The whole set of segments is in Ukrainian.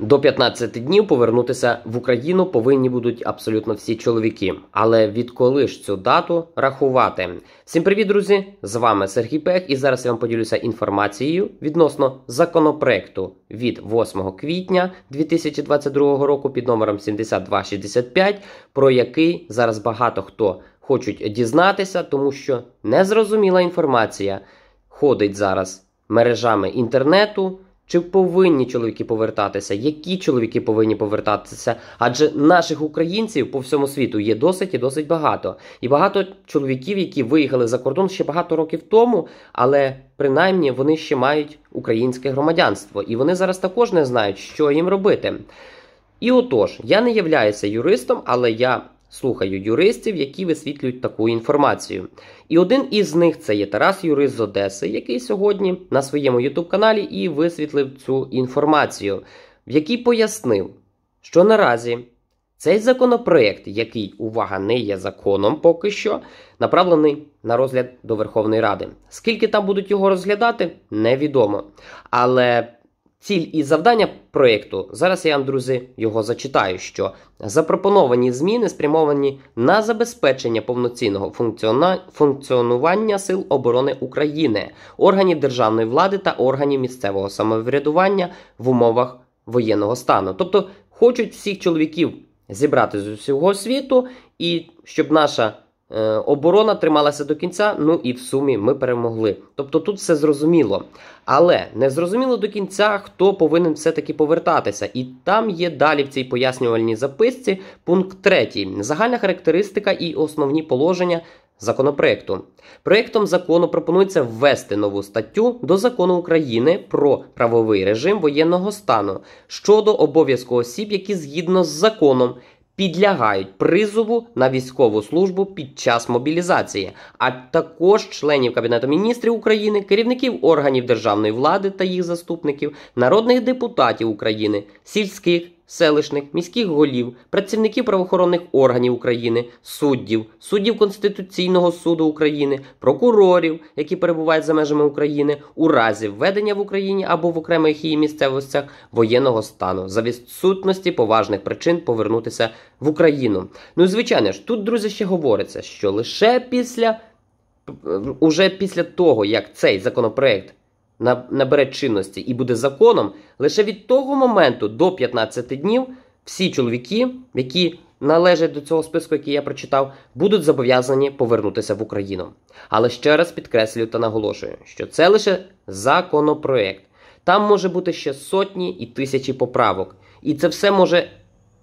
До 15 днів повернутися в Україну повинні будуть абсолютно всі чоловіки. Але відколи ж цю дату рахувати? Всім привіт, друзі! З вами Сергій Пех, і зараз я вам поділюся інформацією відносно законопроекту від 8 квітня 2022 року під номером 7265, про який зараз багато хто хочуть дізнатися, тому що незрозуміла інформація ходить зараз мережами інтернету. Чи повинні чоловіки повертатися? Які чоловіки повинні повертатися? Адже наших українців по всьому світу є досить і досить багато. І багато чоловіків, які виїхали за кордон ще багато років тому, але принаймні вони ще мають українське громадянство, і вони зараз також не знають, що їм робити. І отож, я не являюся юристом, але я слухаю юристів, які висвітлюють таку інформацію. І один із них це є Тарас Юрист з Одеси, який сьогодні на своєму ютуб каналі і висвітлив цю інформацію, в якій пояснив, що наразі. Цей законопроект, який увага не є законом, поки що направлений на розгляд до Верховної Ради. Скільки там будуть його розглядати, невідомо. Але Ціль і завдання проєкту. Зараз я вам, друзі, його зачитаю, що запропоновані зміни спрямовані на забезпечення повноцінного функціонування Сил оборони України, органів державної влади та органів місцевого самоврядування в умовах воєнного стану. Тобто хочуть всіх чоловіків зібрати з усього світу і щоб наша Е, оборона трималася до кінця, ну і в сумі ми перемогли. Тобто тут все зрозуміло. Але не зрозуміло до кінця, хто повинен все-таки повертатися. І там є далі в цій пояснювальній записці пункт 3. Загальна характеристика і основні положення законопроекту. Проектом закону пропонується ввести нову статтю до закону України про правовий режим воєнного стану щодо обов'язку осіб, які згідно з законом підлягають призову на військову службу під час мобілізації, а також членів Кабінету міністрів України, керівників органів державної влади та їх заступників, народних депутатів України, сільських селищних, міських голів, працівників правоохоронних органів України, суддів, суддів Конституційного суду України, прокурорів, які перебувають за межами України, у разі введення в Україні або в окремих її місцевостях воєнного стану за відсутності поважних причин повернутися в Україну. Ну, звичайно ж, тут друзі ще говориться, що лише після. Е, уже після того, як цей законопроект набере чинності і буде законом, лише від того моменту до 15 днів всі чоловіки, які належать до цього списку, який я прочитав, будуть зобов'язані повернутися в Україну. Але ще раз підкреслюю та наголошую, що це лише законопроект. Там може бути ще сотні і тисячі поправок. І це все може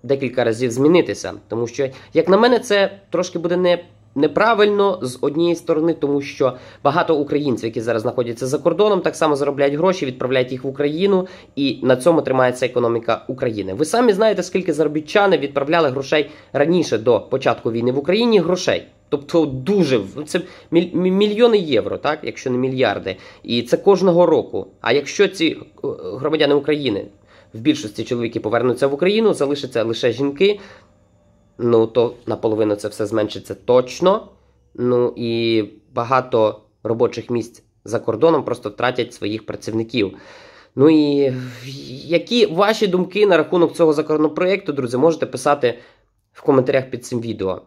декілька разів змінитися, тому що, як на мене, це трошки буде не неправильно з однієї сторони, тому що багато українців, які зараз знаходяться за кордоном, так само заробляють гроші, відправляють їх в Україну, і на цьому тримається економіка України. Ви самі знаєте, скільки заробітчани відправляли грошей раніше до початку війни в Україні грошей. Тобто дуже це мільйони євро, так якщо не мільярди, і це кожного року. А якщо ці е, громадяни України в більшості чоловіки повернуться в Україну, залишаться лише жінки ну то наполовину це все зменшиться точно. Ну і багато робочих місць за кордоном просто втратять своїх працівників. Ну і які ваші думки на рахунок цього законопроекту, друзі, можете писати в коментарях під цим відео.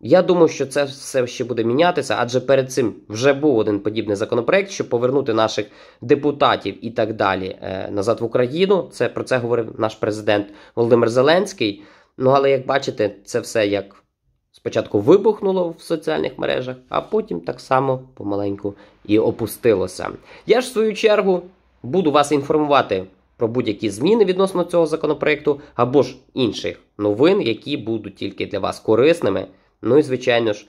Я думаю, що це все ще буде мінятися, адже перед цим вже був один подібний законопроект, щоб повернути наших депутатів і так далі е, назад в Україну. Це про це говорив наш президент Володимир Зеленський. Ну, але як бачите, це все як спочатку вибухнуло в соціальних мережах, а потім так само помаленьку і опустилося. Я ж в свою чергу буду вас інформувати про будь-які зміни відносно цього законопроекту або ж інших новин, які будуть тільки для вас корисними. Ну і звичайно ж.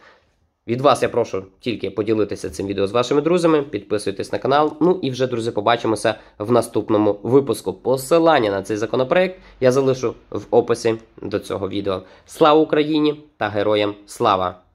Від вас я прошу тільки поділитися цим відео з вашими друзями, підписуйтесь на канал. Ну і вже, друзі, побачимося в наступному випуску. Посилання на цей законопроект я залишу в описі до цього відео. Слава Україні та героям слава!